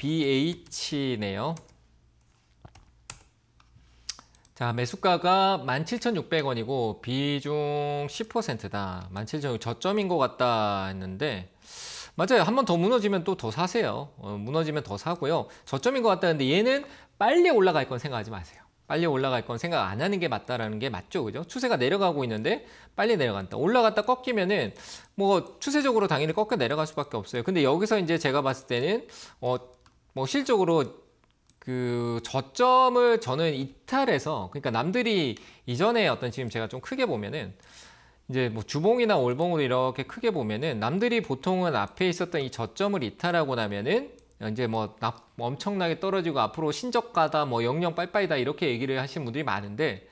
BH네요. 자, 매수가가 17,600원이고 비중 10%다. 1 7 6 0 0원 저점인 것 같다 했는데 맞아요. 한 번 더 무너지면 또 더 사세요. 어, 무너지면 더 사고요. 저점인 것 같다는데 얘는 빨리 올라갈 건 생각하지 마세요. 빨리 올라갈 건 생각 안 하는 게 맞다라는 게 맞죠. 그죠? 추세가 내려가고 있는데 빨리 내려간다. 올라갔다 꺾이면은 뭐 추세적으로 당연히 꺾여 내려갈 수밖에 없어요. 근데 여기서 이제 제가 봤을 때는 어뭐 실적으로 그 저점을 저는 이탈해서 그러니까 남들이 이전에 어떤 지금 제가 좀 크게 보면은 이제 뭐 주봉이나 월봉으로 이렇게 크게 보면은 남들이 보통은 앞에 있었던 이 저점을 이탈하고 나면은 이제 뭐 엄청나게 떨어지고 앞으로 신적가다뭐 영영 빨빨이다 이렇게 얘기를 하시는 분들이 많은데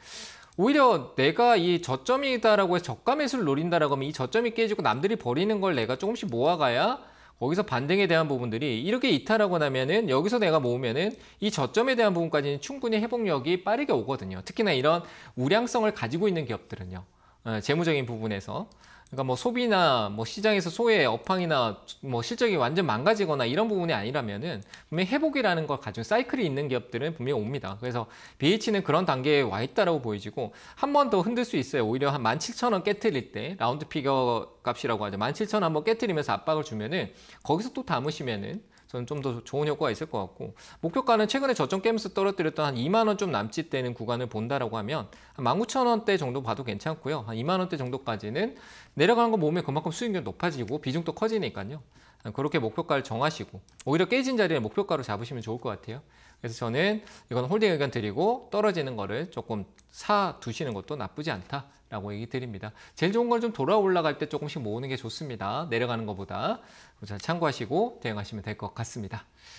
오히려 내가 이 저점이다라고 해서 저가 매수를 노린다라고 하면 이 저점이 깨지고 남들이 버리는 걸 내가 조금씩 모아가야 거기서 반등에 대한 부분들이 이렇게 이탈하고 나면은 여기서 내가 모으면은 이 저점에 대한 부분까지는 충분히 회복력이 빠르게 오거든요. 특히나 이런 우량성을 가지고 있는 기업들은요. 예, 재무적인 부분에서 그러니까 뭐 소비나 뭐 시장에서 소외 업황이나 뭐 실적이 완전 망가지거나 이런 부분이 아니라면은 분명히 회복이라는 걸 가진 사이클이 있는 기업들은 분명히 옵니다. 그래서 BH는 그런 단계에 와 있다라고 보여지고 한 번 더 흔들 수 있어요. 오히려 한 17,000원 깨뜨릴때 라운드 피겨 값이라고 하죠. 17,000원 한번 깨뜨리면서 압박을 주면은 거기서 또 담으시면은 저는 좀 더 좋은 효과가 있을 것 같고 목표가는 최근에 저점 게임서 떨어뜨렸던 한 2만 원 좀 남짓 되는 구간을 본다라고 하면 한 19,000원대 정도 봐도 괜찮고요. 한 2만 원대 정도까지는 내려가는 거 보면 그만큼 수익률 높아지고 비중도 커지니까요. 그렇게 목표가를 정하시고 오히려 깨진 자리를 목표가로 잡으시면 좋을 것 같아요. 그래서 저는 이건 홀딩 의견 드리고 떨어지는 거를 조금 사 두시는 것도 나쁘지 않다. 라고 얘기 드립니다. 제일 좋은 건 좀 돌아 올라갈 때 조금씩 모으는 게 좋습니다. 내려가는 것보다. 잘 참고하시고 대응하시면 될 것 같습니다.